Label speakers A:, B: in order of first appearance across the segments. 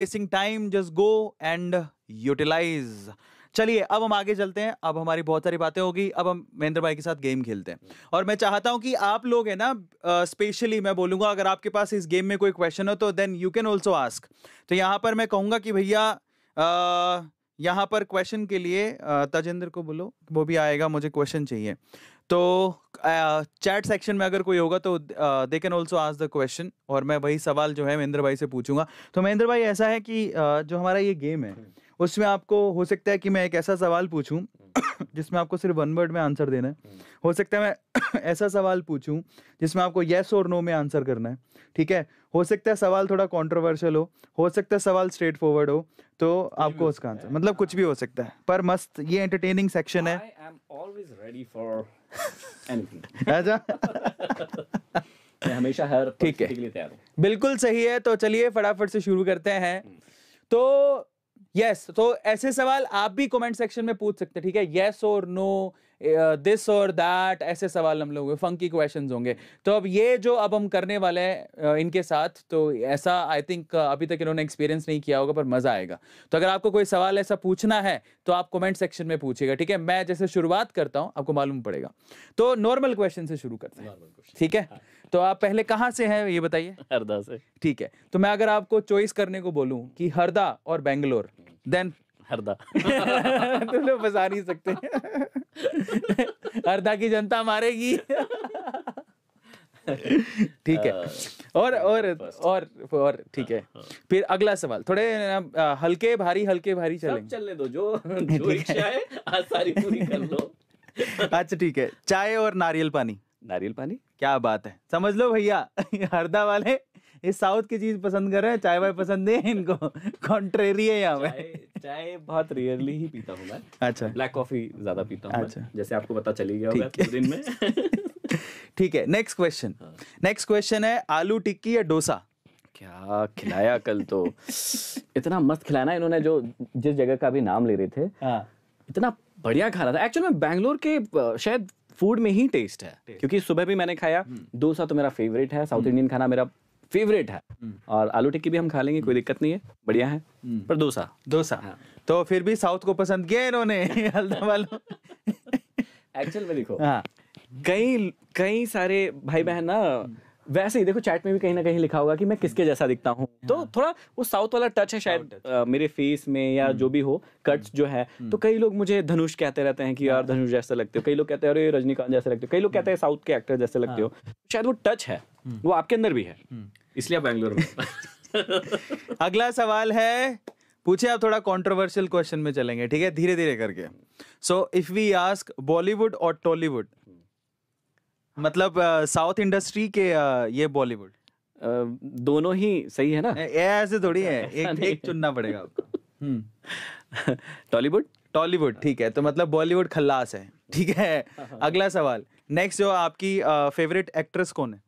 A: Wasting time just go and utilize चलिए अब हम आगे चलते हैं अब हमारी बहुत सारी बातें होगी अब हम महेंद्र भाई के साथ गेम खेलते हैं हम्म। और मैं चाहता हूं कि आप लोग है ना स्पेशली मैं बोलूंगा अगर आपके पास इस गेम में कोई क्वेश्चन हो तो then you can also ask तो यहां पर मैं कहूंगा कि भैया यहाँ पर क्वेश्चन के लिए तजेंद्र को बोलो वो भी आएगा मुझे क्वेश्चन चाहिए तो चैट सेक्शन में अगर कोई होगा तो they can also ask the question और मैं वही सवाल जो है महेंद्र भाई से पूछूंगा तो महेंद्र भाई ऐसा है कि uh, जो हमारा ये गेम है हम्म। उसमें आपको हो सकता है कि मैं एक ऐसा सवाल पूछूं जिसमें आपको सिर्फ वन वर्ड में आंसर देना है हम्म। हो सकता है मैं ऐसा सवाल पूछूं जिसमें आपको येस और नो में आंसर करना है ठीक है हो सकता है सवाल थोड़ा कॉन्ट्रोवर्शियल हो हो सकता है सवाल स्ट्रेट फॉरवर्ड हो तो आपको उसका आंसर मतलब कुछ हाँ। भी हो सकता है पर मस्त ये एंटरटेनिंग सेक्शन है अच्छा।
B: हमेशा हर ठीक है
A: बिल्कुल सही है तो चलिए फटाफट से शुरू करते हैं हम्म। तो यस तो ऐसे सवाल आप भी कमेंट सेक्शन में पूछ सकते हैं ठीक है यस और नो दिस और दैट ऐसे सवाल हम लोग फंकी क्वेश्चन होंगे तो अब ये जो अब हम करने वाले हैं इनके साथ तो ऐसा आई थिंक अभी तक इन्होंने एक्सपीरियंस नहीं किया होगा पर मज़ा आएगा तो अगर आपको कोई सवाल ऐसा पूछना है तो आप कमेंट सेक्शन में पूछेगा ठीक है मैं जैसे शुरुआत करता हूँ आपको मालूम पड़ेगा तो नॉर्मल क्वेश्चन से शुरू करते हैं ठीक है हाँ। तो आप पहले कहाँ से हैं ये बताइए हरदा से ठीक है तो मैं अगर आपको चॉइस करने को बोलूँ कि हरदा और बेंगलोर देन हरदा तुम लोग बचा नहीं सकते हरदा की जनता मारेगी ठीक है हाँ। और और और और ठीक है हाँ, हाँ। फिर अगला सवाल थोड़े हल्के भारी हल्के भारी चलेंगे
B: चलने दो जो जो इच्छा है आज सारी पूरी
A: कर लो अच्छा ठीक है चाय और नारियल पानी नारियल पानी क्या बात है समझ लो भैया हरदा वाले ये साउथ की चीज पसंद कर रहे हैं चाय वाय पसंद नहीं है इनको कॉन्ट्रेरी है यहाँ पे
B: चाय बहुत रेयरली ही पीता हूँ मैं अच्छा ब्लैक कॉफी ज्यादा
A: पीता हूँ अच्छा जैसे आपको पता चली गया होगा दिन में ठीक है नेक्स्ट क्वेश्चन नेक्स्ट क्वेश्चन है आलू टिक्की या डोसा क्या खिलाया कल तो
B: इतना मस्त खिलाना इन्होंने जो जिस जगह का भी नाम ले रहे थे हाँ। इतना बढ़िया खाना था एक्चुअली में बैंगलोर के शायद फूड में ही टेस्ट है टेस्ट। क्योंकि सुबह भी मैंने खाया हम्म। डोसा तो मेरा फेवरेट है साउथ इंडियन हम्म। खाना मेरा फेवरेट है हम्म। और आलू टिक्की भी हम खा लेंगे कोई दिक्कत नहीं है बढ़िया
A: है हम्म। पर डोसा डोसा हाँ। तो फिर भी साउथ को पसंद किया इन्होंने हल्दा वालों
B: एक्चुअल में देखो हाँ
A: कई कई सारे भाई बहन ना
B: हम्म। वैसे ही देखो चैट में भी कहीं ना कहीं लिखा होगा कि मैं किसके जैसा दिखता हूँ तो हाँ। थोड़ा वो साउथ वाला टच है शायद मेरे फेस में या हम्म। जो भी हो कट्स हम्म। जो है तो हम्म। कई लोग मुझे धनुष कहते रहते हैं कि यार हाँ। धनुष जैसे लगते हो कई लोग कहते हैं अरे रजनीकांत जैसे लगते हो कई लोग कहते हैं साउथ के एक्टर जैसे लगते हो हाँ। शायद वो टच
A: है वो आपके अंदर भी है इसलिए बैंगलोर में अगला सवाल है पूछे आप थोड़ा कंट्रोवर्शियल क्वेश्चन में चलेंगे ठीक है धीरे धीरे करके so if we ask Bollywood और टॉलीवुड मतलब साउथ इंडस्ट्री के ये बॉलीवुड दोनों ही सही है ना ऐसे थोड़ी है अच्छा, एक एक चुनना पड़ेगा आपको हम्म। टॉलीवुड टॉलीवुड ठीक है तो मतलब बॉलीवुड खल्लास है ठीक है हाँ। अगला सवाल नेक्स्ट जो आपकी फेवरेट एक्ट्रेस कौन है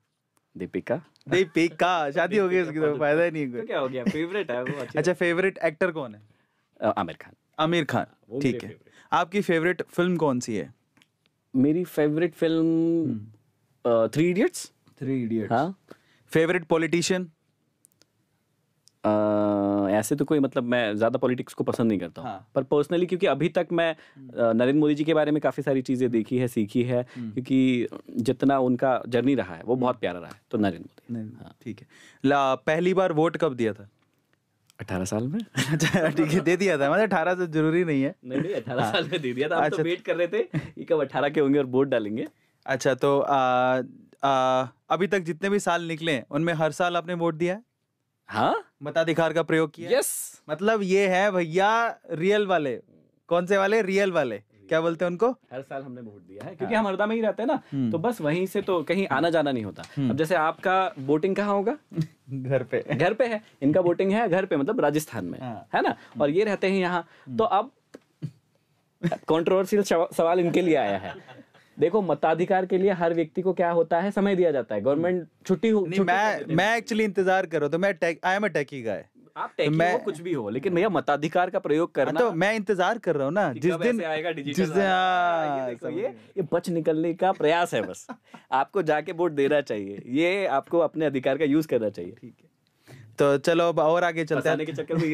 A: दीपिका दीपिका शादी हो गई उसकी तो फायदा ही नहीं तो क्या हो गया फेवरेट है वो अच्छा फेवरेट एक्टर कौन है आमिर खान आमिर खान हाँ, ठीक है आपकी फेवरेट फिल्म कौन सी है मेरी फेवरेट फिल्म थ्री इडियट्स
B: थ्री इडियट्स हाँ फेवरेट पॉलिटिशियन ऐसे तो कोई मतलब मैं ज़्यादा पॉलिटिक्स को पसंद नहीं करता हाँ. पर पर्सनली क्योंकि अभी तक मैं uh, नरेंद्र मोदी जी के बारे में काफ़ी सारी चीज़ें देखी है सीखी है हम्म। क्योंकि जितना उनका जर्नी रहा है वो हम्म। बहुत प्यारा
A: रहा है तो नरेंद्र मोदी हाँ ठीक है ला पहली बार वोट कब दिया था अठारह साल में अच्छा, ठीक है दे दिया था मतलब अठारह से जरूरी नहीं है नहीं नहीं अठारह हाँ। साल में
B: दे दिया था तो अच्छा, वेट कर
A: रहे थे कब अठारह के होंगे और वोट डालेंगे अच्छा तो आ, आ, अभी तक जितने भी साल निकले उनमें हर साल आपने वोट दिया है हाँ मताधिकार का प्रयोग किया यस मतलब ये है भैया रियल वाले कौन से वाले रियल वाले क्या बोलते हैं उनको हर
B: साल हमने वोट दिया है क्योंकि हाँ।
A: हम हरदा में ही रहते हैं ना हम्म। तो बस वहीं से तो कहीं आना जाना नहीं होता हम्म।
B: अब जैसे आपका वोटिंग कहाँ होगा घर पे घर पे है इनका वोटिंग है घर पे मतलब राजस्थान में हाँ। है ना हम्म। और ये रहते हैं यहाँ तो अब कॉन्ट्रोवर्सियल सवाल इनके लिए आया है देखो मताधिकार के लिए हर व्यक्ति को क्या होता है समय दिया जाता है गवर्नमेंट
A: छुट्टी मैं मैं एक्चुअली इंतजार कर रहा हूँ तो मैं आई एम अ टेकी गाय आप तो मैं, हो कुछ भी हो लेकिन भैया मताधिकार का प्रयोग करना हाँ, तो मैं इंतजार कर रहा हूँ ना जिस दिन आएगा डिजिटल जिस दिन
B: आ, ये, ये बच निकलने का प्रयास है बस आपको जाके वोट देना चाहिए ये आपको अपने अधिकार का यूज करना चाहिए ठीक है तो चलो अब और आगे चलते हैं